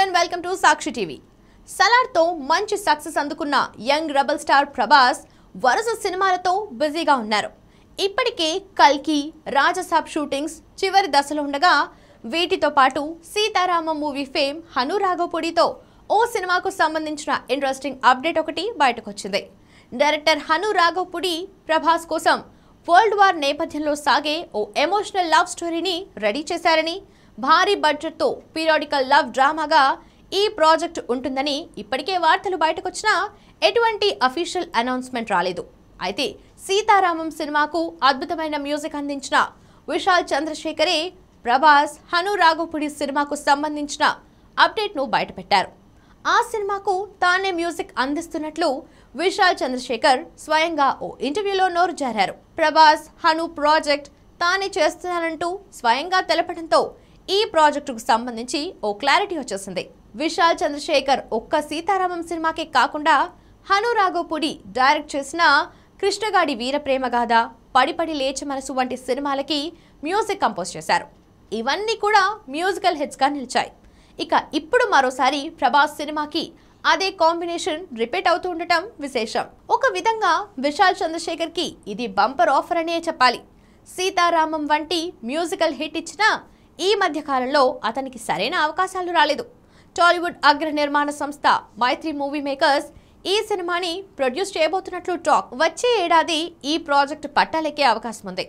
Kalyan welcome to Sakshi TV సలార్తో మంచి success అందుకున్న యంగ్ రెబల్ స్టార్ ప్రభాస్ వరుస సినిమాలతో బిజీగా ఉన్నారు ఇప్పటికే కల్కి రాజసాబ్ షూటింగ్స్ చివరి దశలో ఉండగా వీటితో పాటు సీతారామ మూవీ ఫేమ్ హను రాఘోపూడితో ఓ సినిమాకు సంబంధించిన ఇంట్రెస్టింగ్ అప్డేట్ ఒకటి బయటకొచ్చింది డైరెక్టర్ హను రాఘోపూడి ప్రభాస్ కోసం వరల్డ్ వార్ నేపథ్యంలో సాగే ఓ ఎమోషనల్ లవ్ స్టోరీని రెడీ చేశారని భారీ బడ్జెట్తో పీరియాడికల్ లవ్ డ్రామాగా ఈ ప్రాజెక్ట్ ఉంటుందని ఇప్పటికే వార్తలు బయటకొచ్చినా ఎటువంటి అఫీషియల్ అనౌన్స్మెంట్ రాలేదు అయితే సీతారామం సినిమాకు అద్భుతమైన మ్యూజిక్ అందించిన విశాల్ చంద్రశేఖరే ప్రభాస్ హను రాఘపుడి సినిమాకు సంబంధించిన అప్డేట్ను బయటపెట్టారు ఆ సినిమాకు తానే మ్యూజిక్ అందిస్తున్నట్లు విశాల్ చంద్రశేఖర్ స్వయంగా ఓ ఇంటర్వ్యూలో నోరు జారారు ప్రభాస్ హను ప్రాజెక్ట్ తానే చేస్తున్నానంటూ స్వయంగా తెలపడంతో ఈ ప్రాజెక్టుకు సంబంధించి ఓ క్లారిటీ వచ్చేసింది విశాల్ చంద్రశేఖర్ ఒక్క సీతారామం సినిమాకే కాకుండా హను డైరెక్ట్ చేసిన కృష్ణగాడి వీరప్రేమగాథ పడిపడి లేచి మనసు వంటి సినిమాలకి మ్యూజిక్ కంపోజ్ చేశారు ఇవన్నీ కూడా మ్యూజికల్ హిట్స్గా నిలిచాయి ఇక ఇప్పుడు మరోసారి ప్రభాస్ సినిమాకి అదే కాంబినేషన్ రిపీట్ అవుతూ ఉండటం విశేషం ఒక విధంగా విశాల్ చంద్రశేఖర్కి ఇది బంపర్ ఆఫర్ అనే చెప్పాలి సీతారామం వంటి మ్యూజికల్ హిట్ ఇచ్చిన ఈ మధ్యకాలంలో అతనికి సరైన అవకాశాలు రాలేదు టాలీవుడ్ అగ్ర నిర్మాణ సంస్థ మైత్రి మూవీ మేకర్స్ ఈ సినిమాని ప్రొడ్యూస్ చేయబోతున్నట్లు టాక్ వచ్చే ఏడాది ఈ ప్రాజెక్ట్ పట్టాలెక్కే అవకాశం ఉంది